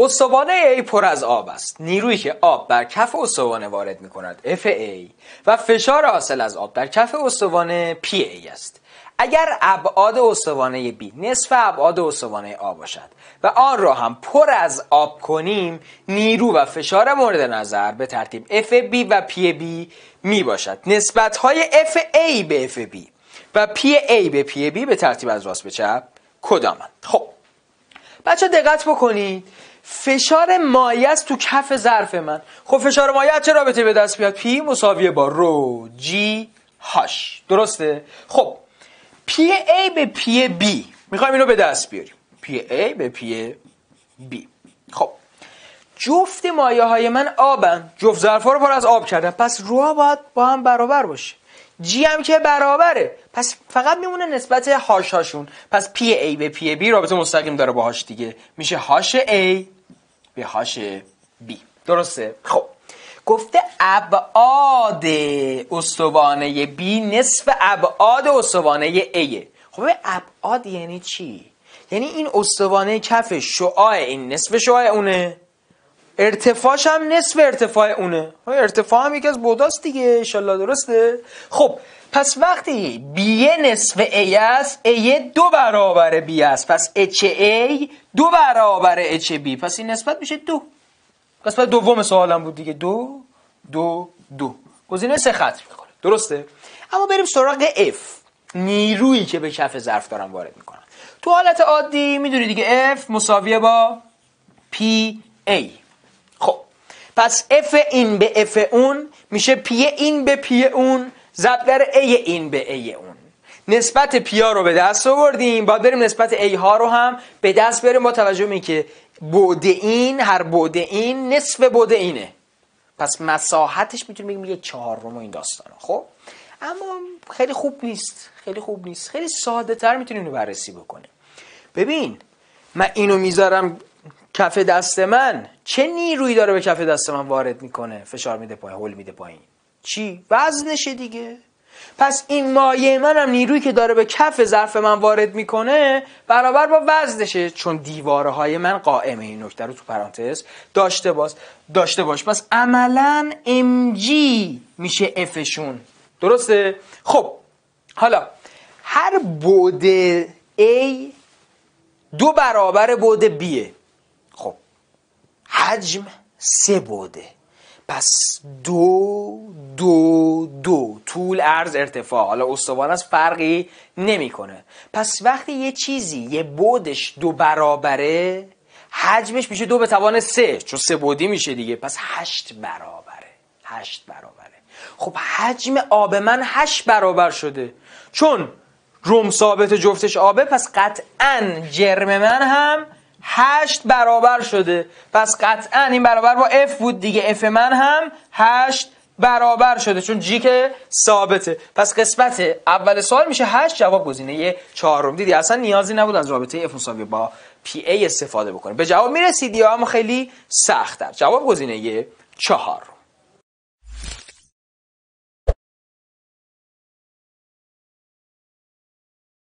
استوانه ای پر از آب است نیرویی که آب بر کف استوانه وارد می کند ای و فشار حاصل از آب در کف استوانه ای است اگر ابعاد استوانه بی نصف ابعاد استوانه آب باشد و آن را هم پر از آب کنیم نیرو و فشار مورد نظر به ترتیب بی و PB می باشد نسبت های FA به FB و PA به PB به ترتیب از راست به چپ کدامند خب بچه دقت بکنید فشار مایه است تو کف ظرف من خب فشار مایه چه رابطه به دست بیاد پی مساویه با رو جی هاش درسته خب پی ای به پی بی میخوایم اینو به دست بیاریم پی ای به پی بی خب جفت مایه های من آبن جفت ظرف رو پر از آب کردم پس رو باید با هم برابر باشه جی هم که برابره پس فقط میمونه نسبت هاش هاشون پس پی ای به پی بی رابطه مستقیم داره هاش دیگه میشه هاش ای به هاش بی درسته خب گفته ابعاد استوانه بی نصف ابعاد استوانه ایه خب ابعاد یعنی چی یعنی این استوانه کف شعاع این نصف شعاع اونه ارتفاعش هم نصف ارتفاع اونه ارتفاع هم یکی از بوداست دیگه انشالله درسته خب پس وقتی بی نصف ای است ای دو برابر بی است پس اچ ای دو برابر اچ بی پس این نسبت میشه دو قسمت دوم سوالم بود دیگه دو دو دو گزینه سه خط میکنه درسته اما بریم سراغ اف نیرویی که به کف ظرف دارم وارد میکنم تو حالت عادی میدونی دیگه اف مساویه با پی ای پس اف این به اف اون میشه پی این به پی اون ضرب در ای این به ای اون نسبت پیا رو به دست آوردیم باید بریم نسبت ای ها رو هم به دست بریم با توجه به که بعد این هر بعد این نصف بعد اینه پس مساحتش میتونیم بگیم یه چهارم این داستان خب اما خیلی خوب نیست خیلی خوب نیست خیلی ساده تر میتونیم بررسی بکنیم ببین من اینو میذارم کف دست من چه نیرویی داره به کف دست من وارد میکنه فشار میده پایین هول میده پایین چی وزنشه دیگه پس این مایه منم نیرویی که داره به کف ظرف من وارد میکنه برابر با وزنشه چون دیواره های من قائمه این نکته رو تو پرانتز داشته باش داشته باش پس عملا جی میشه افشون درسته خب حالا هر بوده A دو برابر بوده Bه حجم سه بوده پس دو دو دو طول عرض ارتفاع حالا استوانه از فرقی نمیکنه پس وقتی یه چیزی یه بودش دو برابره حجمش میشه دو به توان سه چون سه بودی میشه دیگه پس هشت برابره هشت برابره خب حجم آب من هشت برابر شده چون روم ثابت جفتش آبه پس قطعا جرم من هم هشت برابر شده پس قطعا این برابر با f بود دیگه f من هم هشت برابر شده چون جی که ثابته پس قسمت اول سوال میشه هشت جواب گزینه چهارم دیدی اصلا نیازی نبود از رابطه اف مساوی با PA استفاده بکنه به جواب میرسید یا اما خیلی سختتر جواب گزینه چهارم